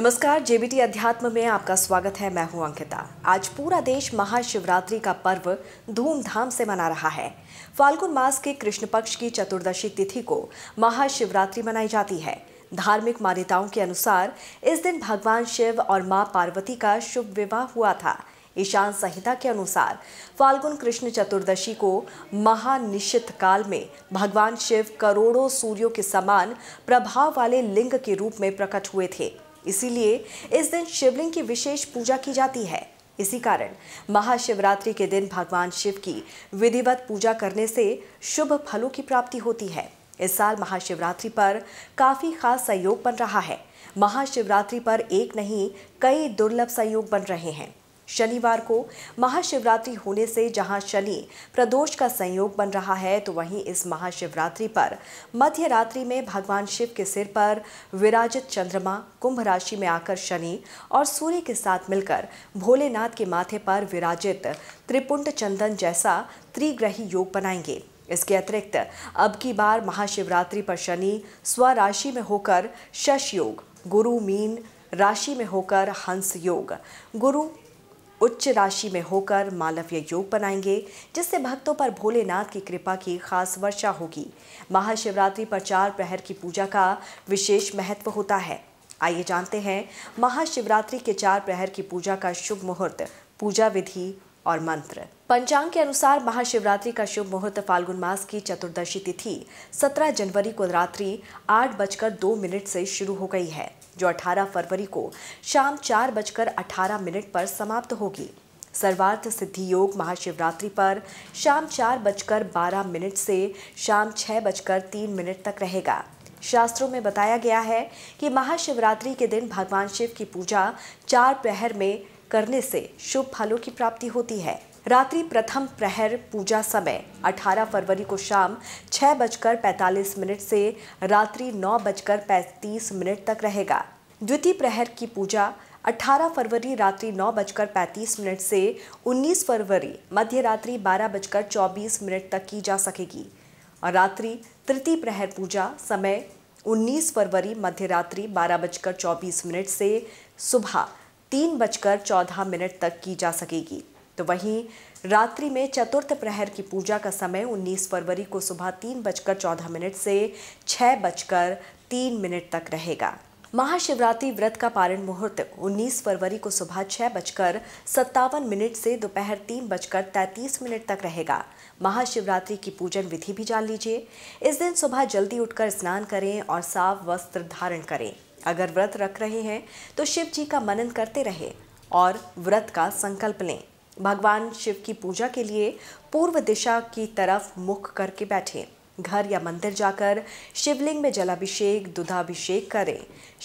नमस्कार जेबीटी अध्यात्म में आपका स्वागत है मैं हूं अंकिता आज पूरा देश महाशिवरात्रि का पर्व धूमधाम से मना रहा है फाल्गुन मास के कृष्ण पक्ष की चतुर्दशी तिथि को महाशिवरात्रि मनाई जाती है धार्मिक मान्यताओं के अनुसार इस दिन भगवान शिव और माँ पार्वती का शुभ विवाह हुआ था ईशान संहिता के अनुसार फाल्गुन कृष्ण चतुर्दशी को महानिश्चित काल में भगवान शिव करोड़ों सूर्यों के समान प्रभाव वाले लिंग के रूप में प्रकट हुए थे इसीलिए इस दिन शिवलिंग की विशेष पूजा की जाती है इसी कारण महाशिवरात्रि के दिन भगवान शिव की विधिवत पूजा करने से शुभ फलों की प्राप्ति होती है इस साल महाशिवरात्रि पर काफ़ी खास सहयोग बन रहा है महाशिवरात्रि पर एक नहीं कई दुर्लभ सहयोग बन रहे हैं शनिवार को महाशिवरात्रि होने से जहां शनि प्रदोष का संयोग बन रहा है तो वहीं इस महाशिवरात्रि पर मध्य रात्रि में भगवान शिव के सिर पर विराजित चंद्रमा कुंभ राशि में आकर शनि और सूर्य के साथ मिलकर भोलेनाथ के माथे पर विराजित त्रिपुंड चंदन जैसा त्रिग्रही योग बनाएंगे इसके अतिरिक्त अब की बार महाशिवरात्रि पर शनि स्वराशि में होकर शश योग गुरु मीन राशि में होकर हंस योग गुरु उच्च राशि में होकर मालव्य योग बनाएंगे जिससे भक्तों पर भोलेनाथ की कृपा की खास वर्षा होगी महाशिवरात्रि पर चार प्रहर की पूजा का विशेष महत्व होता है आइए जानते हैं महाशिवरात्रि के चार प्रहर की पूजा का शुभ मुहूर्त पूजा विधि और मंत्र पंचांग के अनुसार महाशिवरात्रि का शुभ मुहूर्त फाल्गुन मास की चतुर्दशी तिथि 17 जनवरी को रात्रि आठ बजकर दो मिनट से शुरू हो गई है जो 18 फरवरी को शाम चार बजकर अठारह मिनट पर समाप्त होगी सर्वार्थ सिद्धि योग महाशिवरात्रि पर शाम चार बजकर बारह मिनट से शाम छः बजकर तीन मिनट तक रहेगा शास्त्रों में बताया गया है कि महाशिवरात्रि के दिन भगवान शिव की पूजा चार प्रहर में करने से शुभ फलों की प्राप्ति होती है रात्रि प्रथम प्रहर पूजा समय 18 फरवरी को शाम छः बजकर पैंतालीस मिनट से रात्रि नौ बजकर पैंतीस मिनट तक रहेगा द्वितीय प्रहर की पूजा 18 फरवरी रात्रि नौ बजकर पैंतीस मिनट से 19 फरवरी मध्य रात्रि बारह बजकर चौबीस मिनट तक की जा सकेगी और रात्रि तृतीय प्रहर पूजा समय 19 फरवरी मध्य रात्रि बारह बजकर चौबीस मिनट से सुबह तीन बजकर चौदह मिनट तक की जा सकेगी तो वहीं रात्रि में चतुर्थ प्रहर की पूजा का समय 19 फरवरी को सुबह तीन बजकर चौदह मिनट से छः बजकर तीन मिनट तक रहेगा महाशिवरात्रि व्रत का पारण मुहूर्त 19 फरवरी को सुबह छह बजकर सत्तावन मिनट से दोपहर तीन बजकर तैतीस मिनट तक रहेगा महाशिवरात्रि की पूजन विधि भी जान लीजिए इस दिन सुबह जल्दी उठकर स्नान करें और साफ वस्त्र धारण करें अगर व्रत रख रहे हैं तो शिव जी का मनन करते रहें और व्रत का संकल्प लें भगवान शिव की पूजा के लिए पूर्व दिशा की तरफ मुख करके बैठें घर या मंदिर जाकर शिवलिंग में जलाभिषेक दुधाभिषेक करें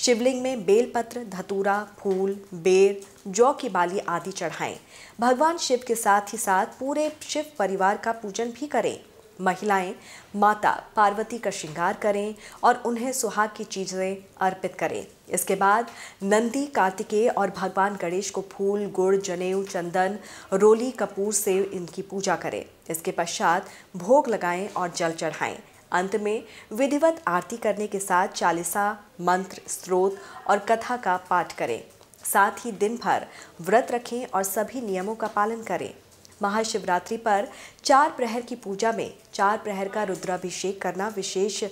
शिवलिंग में बेलपत्र धतूरा फूल बेर जौ की बाली आदि चढ़ाएं भगवान शिव के साथ ही साथ पूरे शिव परिवार का पूजन भी करें महिलाएं माता पार्वती का श्रृंगार करें और उन्हें सुहाग की चीज़ें अर्पित करें इसके बाद नंदी कार्तिकेय और भगवान गणेश को फूल गुड़ जनेऊ चंदन रोली कपूर से इनकी पूजा करें इसके पश्चात भोग लगाएं और जल चढ़ाएं अंत में विधिवत आरती करने के साथ चालीसा मंत्र स्रोत और कथा का पाठ करें साथ ही दिन भर व्रत रखें और सभी नियमों का पालन करें महाशिवरात्रि पर चार प्रहर की पूजा में चार प्रहर का रुद्राभिषेक करना विशेष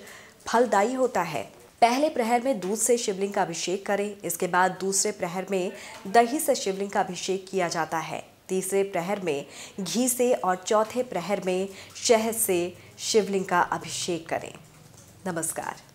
फलदायी होता है पहले प्रहर में दूध से शिवलिंग का अभिषेक करें इसके बाद दूसरे प्रहर में दही से शिवलिंग का अभिषेक किया जाता है तीसरे प्रहर में घी से और चौथे प्रहर में शहद से शिवलिंग का अभिषेक करें नमस्कार